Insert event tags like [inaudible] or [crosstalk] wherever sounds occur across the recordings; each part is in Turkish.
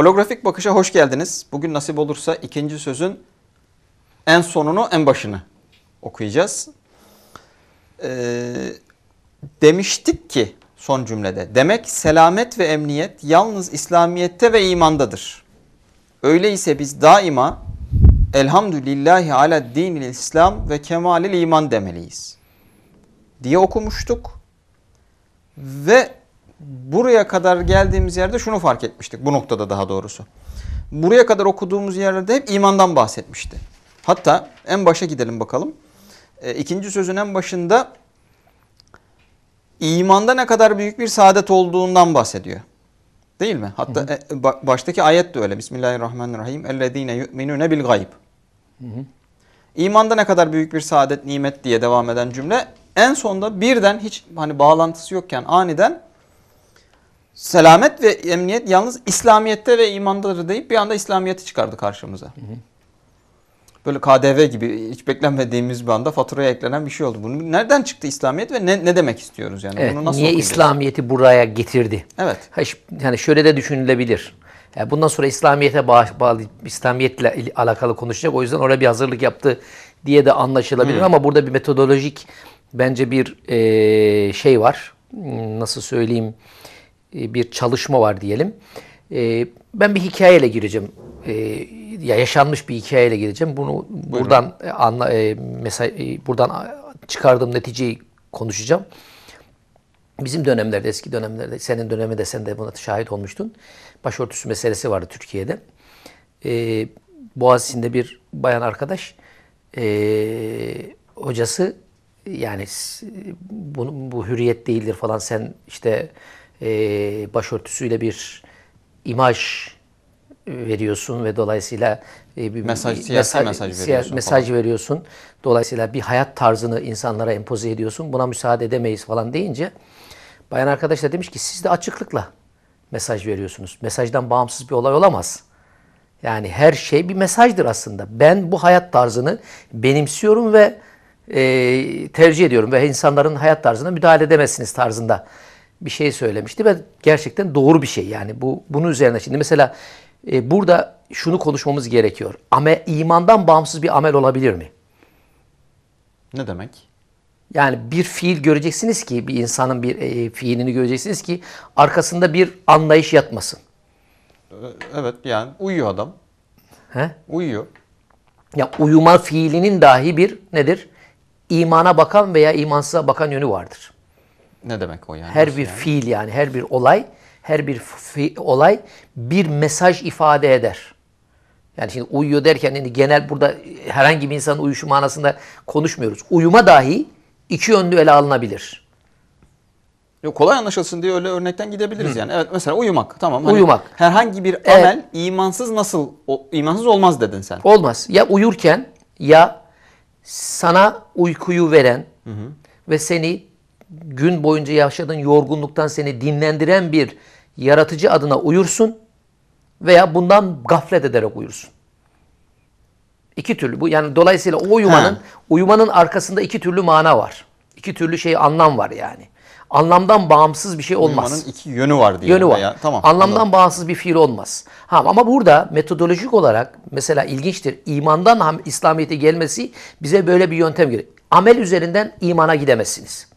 Holografik bakışa hoş geldiniz. Bugün nasip olursa ikinci sözün en sonunu en başını okuyacağız. Ee, demiştik ki son cümlede demek selamet ve emniyet yalnız İslamiyet'te ve imandadır. Öyleyse biz daima elhamdülillahi ala dinil İslam ve kemalil iman demeliyiz diye okumuştuk. Ve buraya kadar geldiğimiz yerde şunu fark etmiştik. Bu noktada daha doğrusu. Buraya kadar okuduğumuz yerlerde hep imandan bahsetmişti. Hatta en başa gidelim bakalım. E, ikinci sözün en başında imanda ne kadar büyük bir saadet olduğundan bahsediyor. Değil mi? Hatta hı hı. E, baştaki ayet de öyle. Bismillahirrahmanirrahim. Ellezine yu'minune bil gayb. İmanda ne kadar büyük bir saadet, nimet diye devam eden cümle en sonda birden hiç hani bağlantısı yokken aniden Selamet ve emniyet yalnız İslamiyet'te ve imandadır deyip bir anda İslamiyet'i çıkardı karşımıza. Hı hı. Böyle KDV gibi hiç beklenmediğimiz bir anda faturaya eklenen bir şey oldu. Bunu nereden çıktı İslamiyet ve ne, ne demek istiyoruz yani? Evet, Bunu nasıl niye İslamiyet'i buraya getirdi? Evet. Yani şöyle de düşünülebilir. Yani bundan sonra İslamiyet'e bağlı, İslamiyetle alakalı konuşacak. O yüzden oraya bir hazırlık yaptı diye de anlaşılabilir. Hmm. Ama burada bir metodolojik bence bir e, şey var. Hmm, nasıl söyleyeyim? E, bir çalışma var diyelim. E, ben bir hikayeyle gireceğim. E, ya yaşanmış bir hikayeyle gireceğim. Bunu Buyurun. buradan anla mesela buradan çıkardığım neticeyi konuşacağım. Bizim dönemlerde, eski dönemlerde, senin dönemi sen de buna şahit olmuştun. Başörtüsü meselesi vardı Türkiye'de. Ee, Boğaziçi'nde bir bayan arkadaş e, hocası yani bunu, bu hürriyet değildir falan sen işte e, başörtüsüyle bir imaj veriyorsun ve dolayısıyla e, bir mesaj bir, siyasi mesaj, mesaj veriyorsun. mesaj falan. veriyorsun. Dolayısıyla bir hayat tarzını insanlara empoze ediyorsun. Buna müsaade edemeyiz falan deyince bayan arkadaş da demiş ki siz de açıklıkla mesaj veriyorsunuz. Mesajdan bağımsız bir olay olamaz. Yani her şey bir mesajdır aslında. Ben bu hayat tarzını benimsiyorum ve e, tercih ediyorum ve insanların hayat tarzına müdahale edemezsiniz tarzında bir şey söylemişti ve gerçekten doğru bir şey yani bu bunun üzerine şimdi mesela e, burada şunu konuşmamız gerekiyor. Amel, imandan bağımsız bir amel olabilir mi? Ne demek? Yani bir fiil göreceksiniz ki bir insanın bir e, fiilini göreceksiniz ki arkasında bir anlayış yatmasın. Ee, evet yani uyuyor adam. He? Uyuyor. Ya uyuma fiilinin dahi bir nedir? İmana bakan veya imansıza bakan yönü vardır. Ne demek o yani? Her bir yani? fiil yani her bir olay, her bir fi- olay bir mesaj ifade eder. Yani şimdi uyuyor derken yani genel burada herhangi bir insanın uyuşu manasında konuşmuyoruz. Uyuma dahi iki yönlü ele alınabilir. Yok, kolay anlaşılsın diye öyle örnekten gidebiliriz Hı. yani. Evet mesela uyumak tamam. Hani uyumak. Herhangi bir amel evet. imansız nasıl o, imansız olmaz dedin sen. Olmaz. Ya uyurken ya sana uykuyu veren hı hı. ve seni gün boyunca yaşadığın yorgunluktan seni dinlendiren bir yaratıcı adına uyursun veya bundan gaflet ederek uyursun. İki türlü bu. Yani dolayısıyla o uyumanın ha. uyumanın arkasında iki türlü mana var. İki türlü şey anlam var yani. Anlamdan bağımsız bir şey olmaz. Uyumanın iki yönü var diye. Yönü var. Ya, tamam. Anlamdan anladım. bağımsız bir fiil olmaz. Ha ama burada metodolojik olarak mesela ilginçtir. İmandan İslamiyet'e gelmesi bize böyle bir yöntem gelir. Amel üzerinden imana gidemezsiniz.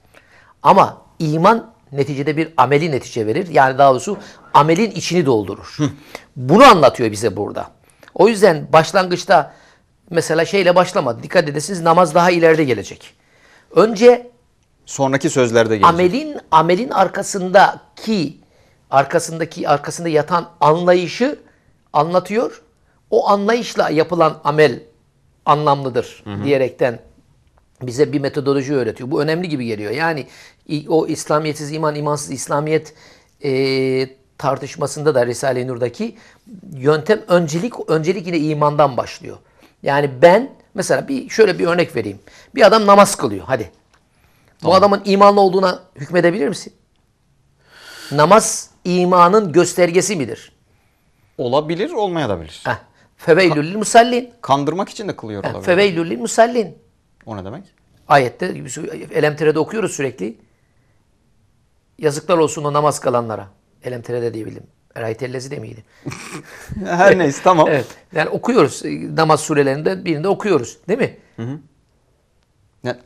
Ama iman neticede bir ameli netice verir. Yani daha doğrusu amelin içini doldurur. Bunu anlatıyor bize burada. O yüzden başlangıçta mesela şeyle başlamadı. Dikkat edesiniz namaz daha ileride gelecek. Önce sonraki sözlerde gelecek. Amelin amelin arkasındaki arkasındaki arkasında yatan anlayışı anlatıyor. O anlayışla yapılan amel anlamlıdır hı hı. diyerekten bize bir metodoloji öğretiyor. Bu önemli gibi geliyor. Yani o İslamiyetsiz iman, imansız İslamiyet e, tartışmasında da Risale-i Nur'daki yöntem öncelik öncelik yine imandan başlıyor. Yani ben mesela bir şöyle bir örnek vereyim. Bir adam namaz kılıyor hadi. Tamam. Bu adamın imanlı olduğuna hükmedebilir misin? Namaz imanın göstergesi midir? Olabilir, olmayabilir da bilir. Feveylül musallin. Kandırmak için de kılıyor olabilir. Feveylül musallin. O ne demek? Ayette, Elemtere'de okuyoruz sürekli. Yazıklar olsun o namaz kalanlara. Elemtere'de diyebildim. Eraytellezi de miydi? [laughs] Her neyse tamam. evet. Yani okuyoruz. Namaz surelerinde birinde okuyoruz. Değil mi? Hı hı.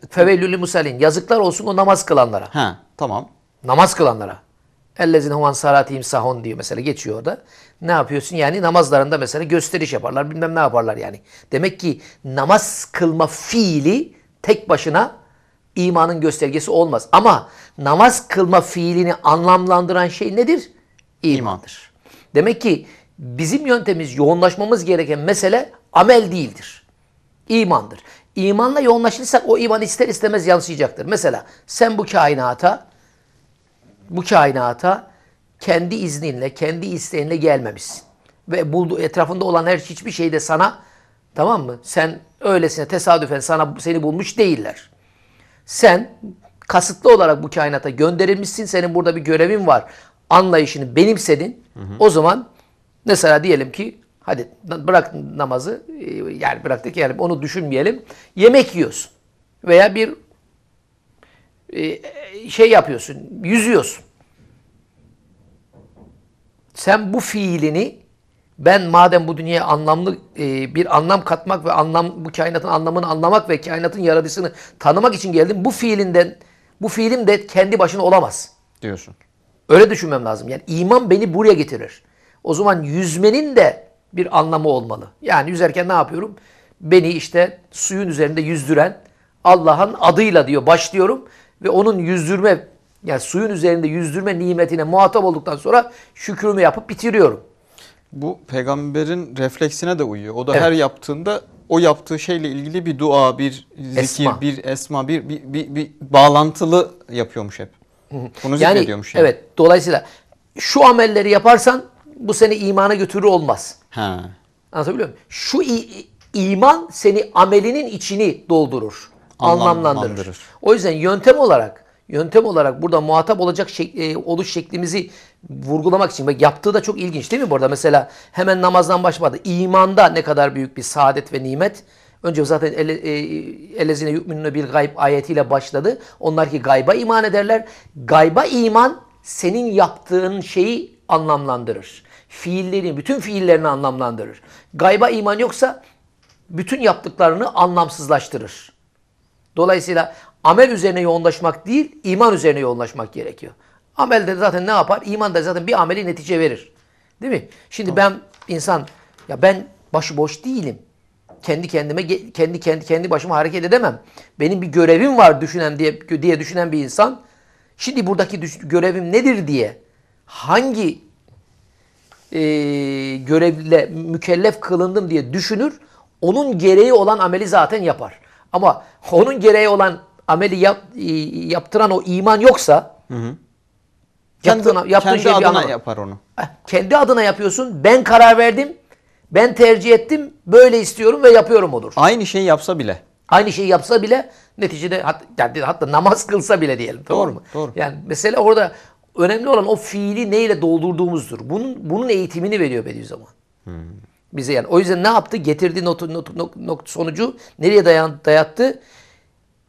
Fevellülü musalin. Yazıklar olsun o namaz kılanlara. Ha, tamam. Namaz kılanlara. Ellezine human salatihim sahon diyor mesela geçiyor orada. Ne yapıyorsun? Yani namazlarında mesela gösteriş yaparlar bilmem ne yaparlar yani. Demek ki namaz kılma fiili tek başına imanın göstergesi olmaz. Ama namaz kılma fiilini anlamlandıran şey nedir? İmandır. Demek ki bizim yöntemimiz yoğunlaşmamız gereken mesele amel değildir. İmandır. İmanla yoğunlaşırsak o iman ister istemez yansıyacaktır. Mesela sen bu kainata bu kainata kendi izninle, kendi isteğinle gelmemişsin. Ve buldu, etrafında olan her hiçbir şey de sana tamam mı? Sen öylesine tesadüfen sana seni bulmuş değiller. Sen kasıtlı olarak bu kainata gönderilmişsin. Senin burada bir görevin var. Anlayışını benimsedin. Hı hı. O zaman mesela diyelim ki hadi bırak namazı e, yani bıraktık yani onu düşünmeyelim. Yemek yiyorsun veya bir ee, şey yapıyorsun, yüzüyorsun. Sen bu fiilini ben madem bu dünyaya anlamlı e, bir anlam katmak ve anlam bu kainatın anlamını anlamak ve kainatın yaratıcısını tanımak için geldim. Bu fiilinden bu fiilim de kendi başına olamaz diyorsun. Öyle düşünmem lazım. Yani iman beni buraya getirir. O zaman yüzmenin de bir anlamı olmalı. Yani yüzerken ne yapıyorum? Beni işte suyun üzerinde yüzdüren Allah'ın adıyla diyor başlıyorum ve onun yüzdürme yani suyun üzerinde yüzdürme nimetine muhatap olduktan sonra şükrümü yapıp bitiriyorum. Bu peygamberin refleksine de uyuyor. O da evet. her yaptığında o yaptığı şeyle ilgili bir dua, bir zikir, esma. bir esma, bir, bir, bir, bir bağlantılı yapıyormuş hep. Bunu yani, zikrediyormuş. Yani. Evet dolayısıyla şu amelleri yaparsan bu seni imana götürür olmaz. Ha. Anlatabiliyor muyum? Şu iman seni amelinin içini doldurur anlamlandırır. O yüzden yöntem olarak yöntem olarak burada muhatap olacak şek, e, oluş şeklimizi vurgulamak için bak yaptığı da çok ilginç değil mi burada mesela hemen namazdan başlamadı. İmanda ne kadar büyük bir saadet ve nimet. Önce zaten ele, e, elezine yu'minune bil gayb ayetiyle başladı. Onlar ki gayba iman ederler. Gayba iman senin yaptığın şeyi anlamlandırır. Fiillerin, bütün fiillerini anlamlandırır. Gayba iman yoksa bütün yaptıklarını anlamsızlaştırır. Dolayısıyla amel üzerine yoğunlaşmak değil, iman üzerine yoğunlaşmak gerekiyor. Amel de zaten ne yapar? İman da zaten bir ameli netice verir. Değil mi? Şimdi ben insan, ya ben başıboş değilim. Kendi kendime, kendi kendi kendi başıma hareket edemem. Benim bir görevim var düşünen diye, diye düşünen bir insan. Şimdi buradaki görevim nedir diye hangi e, görevle mükellef kılındım diye düşünür. Onun gereği olan ameli zaten yapar. Ama onun gereği olan ameli yap, e, yaptıran o iman yoksa hı hı. Kendi, yaptığına, yaptığın kendi şey adına anlamı. yapar onu. Eh, kendi adına yapıyorsun. Ben karar verdim. Ben tercih ettim. Böyle istiyorum ve yapıyorum olur. Aynı şeyi yapsa bile. Aynı şeyi yapsa bile neticede hat, yani hatta namaz kılsa bile diyelim. Doğru, tamam mı? Doğru. Yani mesela orada önemli olan o fiili neyle doldurduğumuzdur. Bunun, bunun eğitimini veriyor Bediüzzaman. Hmm bize yani. O yüzden ne yaptı? Getirdiği notu, notu, nok, nok, sonucu nereye dayan, dayattı?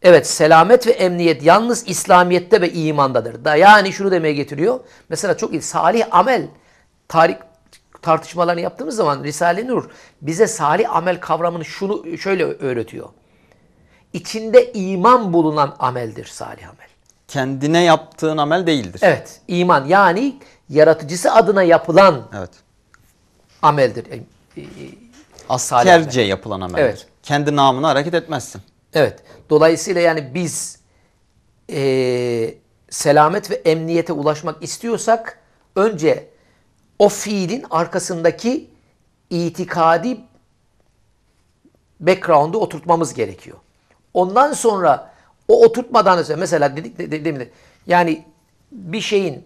Evet selamet ve emniyet yalnız İslamiyet'te ve imandadır. Da, yani şunu demeye getiriyor. Mesela çok iyi salih amel tarih tartışmalarını yaptığımız zaman Risale-i Nur bize salih amel kavramını şunu şöyle öğretiyor. İçinde iman bulunan ameldir salih amel. Kendine yaptığın amel değildir. Evet iman yani yaratıcısı adına yapılan evet. ameldir. Ee, e, Asalete. Kerce yapılan amel. Evet. Kendi namına hareket etmezsin. Evet. Dolayısıyla yani biz e, selamet ve emniyete ulaşmak istiyorsak önce o fiilin arkasındaki itikadi background'u oturtmamız gerekiyor. Ondan sonra o oturtmadan önce mesela dedik de, de, de, de, yani bir şeyin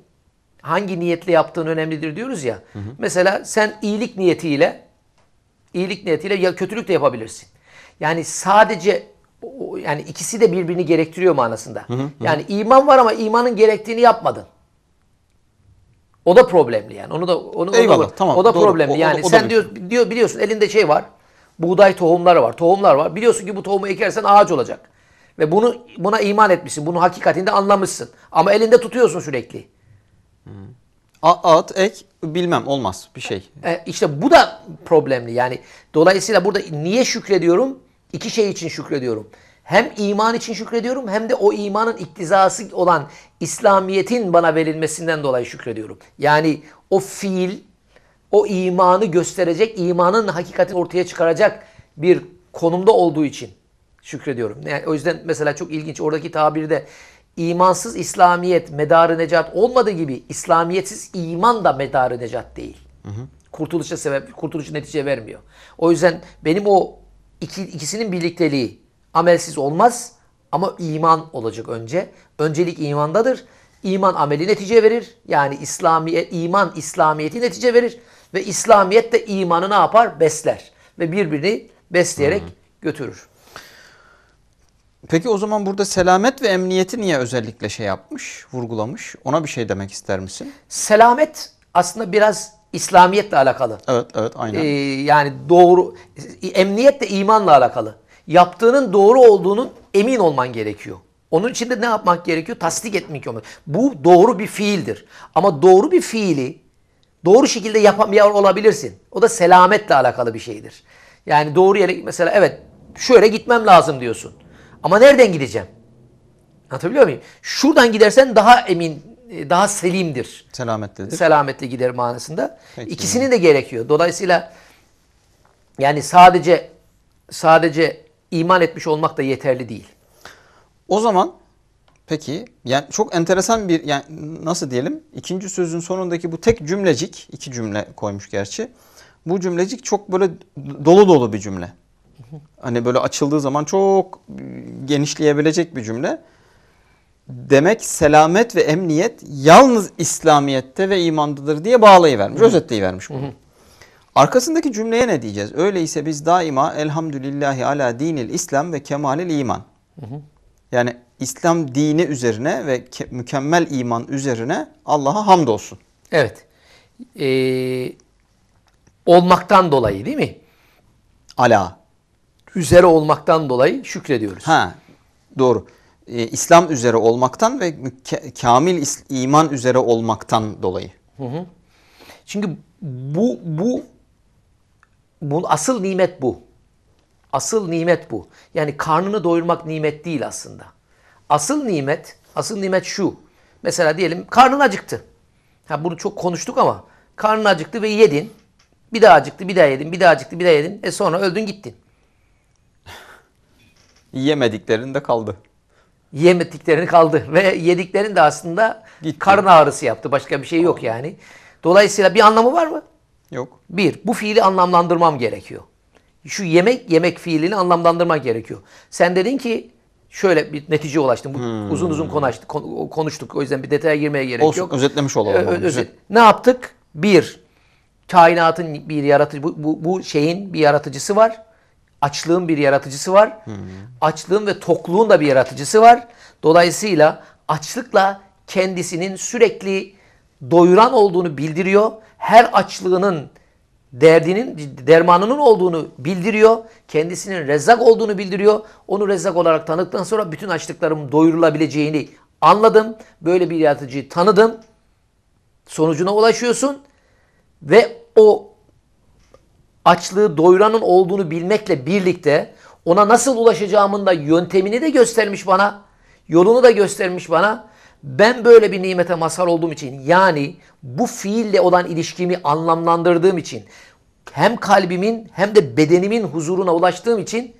hangi niyetle yaptığın önemlidir diyoruz ya. Hı hı. Mesela sen iyilik niyetiyle İyilik niyetiyle ya kötülük de yapabilirsin. Yani sadece yani ikisi de birbirini gerektiriyor manasında. Hı hı, yani iman var ama imanın gerektiğini yapmadın. O da problemli yani. Onu da onu Eyvallah, onu da, tamam. O da doğru. problemli. yani o, o, sen o diyor, diyor biliyorsun elinde şey var. Buğday tohumları var. Tohumlar var. Biliyorsun ki bu tohumu ekersen ağaç olacak. Ve bunu buna iman etmişsin. Bunu hakikatinde anlamışsın. Ama elinde tutuyorsun sürekli. Hı at ek bilmem olmaz bir şey. E, işte bu da problemli yani. Dolayısıyla burada niye şükrediyorum? İki şey için şükrediyorum. Hem iman için şükrediyorum hem de o imanın iktizası olan İslamiyet'in bana verilmesinden dolayı şükrediyorum. Yani o fiil, o imanı gösterecek, imanın hakikatini ortaya çıkaracak bir konumda olduğu için şükrediyorum. Yani o yüzden mesela çok ilginç oradaki tabirde imansız İslamiyet medarı necat olmadığı gibi İslamiyetsiz iman da medarı necat değil. Hı hı. Kurtuluşa sebep, kurtuluşu netice vermiyor. O yüzden benim o iki, ikisinin birlikteliği amelsiz olmaz ama iman olacak önce. Öncelik imandadır. İman ameli netice verir. Yani İslamiye, iman İslamiyeti netice verir. Ve İslamiyet de imanı ne yapar? Besler. Ve birbirini besleyerek hı hı. götürür. Peki o zaman burada selamet ve emniyeti niye özellikle şey yapmış, vurgulamış? Ona bir şey demek ister misin? Selamet aslında biraz İslamiyetle alakalı. Evet, evet, aynen. Ee, yani doğru, emniyet de imanla alakalı. Yaptığının doğru olduğunun emin olman gerekiyor. Onun için de ne yapmak gerekiyor? Tasdik etmek gerekiyor. Bu doğru bir fiildir. Ama doğru bir fiili doğru şekilde yapamıyor olabilirsin. O da selametle alakalı bir şeydir. Yani doğru yere mesela evet şöyle gitmem lazım diyorsun. Ama nereden gideceğim? Anlatabiliyor muyum? Şuradan gidersen daha emin, e, daha selimdir. Selametlidir. Selametle gider manasında. Peki. İkisini de gerekiyor. Dolayısıyla yani sadece sadece iman etmiş olmak da yeterli değil. O zaman peki yani çok enteresan bir yani nasıl diyelim ikinci sözün sonundaki bu tek cümlecik iki cümle koymuş gerçi. Bu cümlecik çok böyle dolu dolu bir cümle. Hani böyle açıldığı zaman çok genişleyebilecek bir cümle. Demek selamet ve emniyet yalnız İslamiyet'te ve imandadır diye bağlayıvermiş, özetleyivermiş bunu. Arkasındaki cümleye ne diyeceğiz? Öyleyse biz daima elhamdülillahi ala dinil İslam ve kemalil iman. Yani İslam dini üzerine ve mükemmel iman üzerine Allah'a hamdolsun. Evet. Ee, olmaktan dolayı değil mi? Ala üzere olmaktan dolayı şükrediyoruz. Ha, doğru. Ee, İslam üzere olmaktan ve kamil iman üzere olmaktan dolayı. Hı hı. Çünkü bu bu bu asıl nimet bu. Asıl nimet bu. Yani karnını doyurmak nimet değil aslında. Asıl nimet, asıl nimet şu. Mesela diyelim karnın acıktı. Ha bunu çok konuştuk ama karnın acıktı ve yedin. Bir daha acıktı, bir daha yedin, bir daha acıktı, bir daha yedin. E sonra öldün gittin. Yemediklerini de kaldı. Yemediklerini kaldı ve yediklerini de aslında Gitti. karın ağrısı yaptı. Başka bir şey yok yani. Dolayısıyla bir anlamı var mı? Yok. Bir, bu fiili anlamlandırmam gerekiyor. Şu yemek yemek fiilini anlamlandırmak gerekiyor. Sen dedin ki şöyle bir netice ulaştım. hmm. Uzun uzun konuştuk, konuştuk. O yüzden bir detaya girmeye gerek Olsun, yok. Özetlemiş olalım. Ö- özet. Ne yaptık? Bir, kainatın bir yaratıcı, bu, bu, bu şeyin bir yaratıcısı var. Açlığın bir yaratıcısı var. Hı. Açlığın ve tokluğun da bir yaratıcısı var. Dolayısıyla açlıkla kendisinin sürekli doyuran olduğunu bildiriyor. Her açlığının derdinin, dermanının olduğunu bildiriyor. Kendisinin rezzak olduğunu bildiriyor. Onu rezzak olarak tanıdıktan sonra bütün açlıklarım doyurulabileceğini anladım. Böyle bir yaratıcıyı tanıdım. Sonucuna ulaşıyorsun ve o açlığı doyuranın olduğunu bilmekle birlikte ona nasıl ulaşacağımın da yöntemini de göstermiş bana. Yolunu da göstermiş bana. Ben böyle bir nimete mazhar olduğum için yani bu fiille olan ilişkimi anlamlandırdığım için hem kalbimin hem de bedenimin huzuruna ulaştığım için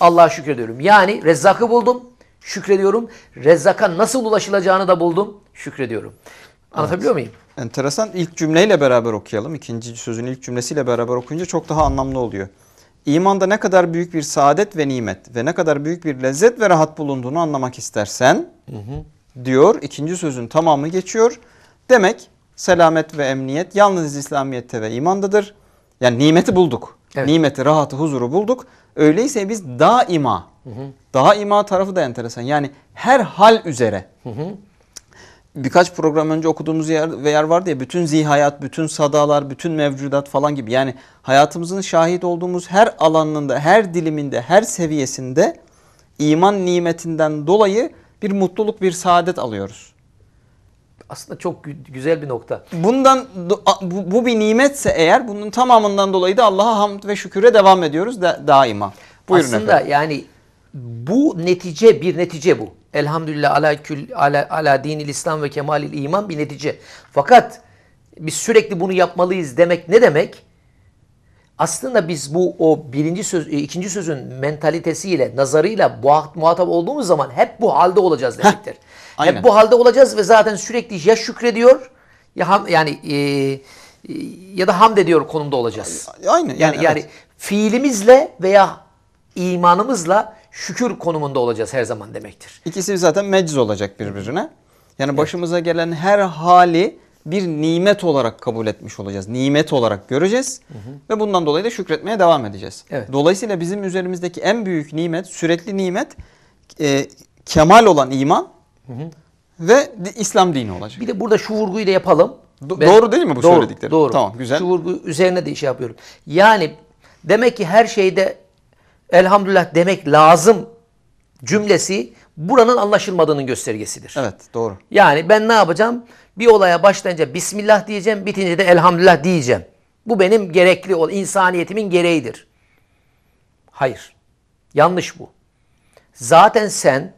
Allah'a şükrediyorum. Yani Rezzak'ı buldum, şükrediyorum. Rezzak'a nasıl ulaşılacağını da buldum, şükrediyorum. Anlatabiliyor evet. muyum? Enteresan. İlk cümleyle beraber okuyalım. İkinci sözün ilk cümlesiyle beraber okuyunca çok daha anlamlı oluyor. İmanda ne kadar büyük bir saadet ve nimet ve ne kadar büyük bir lezzet ve rahat bulunduğunu anlamak istersen hı hı. diyor. İkinci sözün tamamı geçiyor. Demek selamet ve emniyet yalnız İslamiyet'te ve imandadır. Yani nimeti bulduk. Evet. Nimeti, rahatı, huzuru bulduk. Öyleyse biz daima, hı hı. daima tarafı da enteresan. Yani her hal üzere hı hı birkaç program önce okuduğumuz yer ve yer vardı ya bütün zihayat, bütün sadalar, bütün mevcudat falan gibi. Yani hayatımızın şahit olduğumuz her alanında, her diliminde, her seviyesinde iman nimetinden dolayı bir mutluluk, bir saadet alıyoruz. Aslında çok güzel bir nokta. Bundan bu, bir nimetse eğer bunun tamamından dolayı da Allah'a hamd ve şüküre devam ediyoruz da, daima. Buyurun Aslında efendim. yani bu netice bir netice bu. Elhamdülillah ala, kül, ala, ala dinil İslam ve kemalil iman bir netice. Fakat biz sürekli bunu yapmalıyız demek ne demek? Aslında biz bu o birinci söz, e, ikinci sözün mentalitesiyle, nazarıyla muhatap olduğumuz zaman hep bu halde olacağız demektir. Heh, hep bu halde olacağız ve zaten sürekli ya şükrediyor ya ham, yani e, e ya da hamd ediyor konumda olacağız. Aynen. Yani yani, evet. yani fiilimizle veya imanımızla şükür konumunda olacağız her zaman demektir. İkisi zaten mecz olacak birbirine. Yani evet. başımıza gelen her hali bir nimet olarak kabul etmiş olacağız. Nimet olarak göreceğiz hı hı. ve bundan dolayı da şükretmeye devam edeceğiz. Evet. Dolayısıyla bizim üzerimizdeki en büyük nimet, sürekli nimet e, kemal olan iman hı hı. ve İslam dini olacak. Bir de burada şu vurguyu da yapalım. Do- ben, doğru değil mi bu doğru, söylediklerim? Doğru. Tamam güzel. Şu vurgu üzerine de iş şey yapıyorum. Yani demek ki her şeyde elhamdülillah demek lazım cümlesi buranın anlaşılmadığının göstergesidir. Evet doğru. Yani ben ne yapacağım? Bir olaya başlayınca Bismillah diyeceğim, bitince de elhamdülillah diyeceğim. Bu benim gerekli, ol insaniyetimin gereğidir. Hayır. Yanlış bu. Zaten sen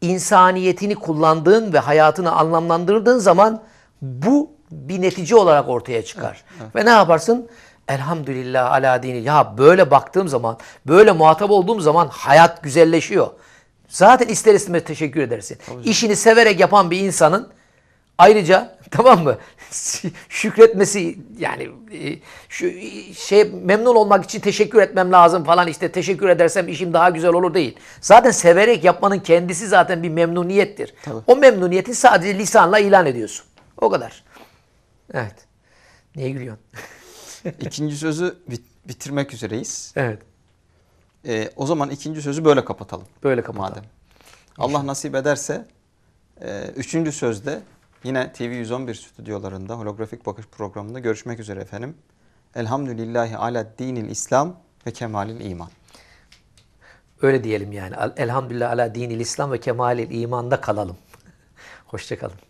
insaniyetini kullandığın ve hayatını anlamlandırdığın zaman bu bir netice olarak ortaya çıkar. Evet, evet. Ve ne yaparsın? Elhamdülillah ala dini. Ya böyle baktığım zaman, böyle muhatap olduğum zaman hayat güzelleşiyor. Zaten ister istemez teşekkür edersin. Tabii. İşini severek yapan bir insanın ayrıca [laughs] tamam mı [laughs] şükretmesi yani e, şu e, şey memnun olmak için teşekkür etmem lazım falan işte teşekkür edersem işim daha güzel olur değil. Zaten severek yapmanın kendisi zaten bir memnuniyettir. Tabii. O memnuniyeti sadece lisanla ilan ediyorsun. O kadar. Evet. Niye gülüyorsun? [laughs] [laughs] İkinci sözü bit bitirmek üzereyiz. Evet. Ee, o zaman ikinci sözü böyle kapatalım. Böyle kapatalım. Madem. Allah nasip ederse e, üçüncü sözde yine TV 111 stüdyolarında holografik bakış programında görüşmek üzere efendim. Elhamdülillahi ala dinil İslam ve kemalil iman. Öyle diyelim yani. Elhamdülillah ala dinil İslam ve kemalil imanda kalalım. [laughs] Hoşçakalın.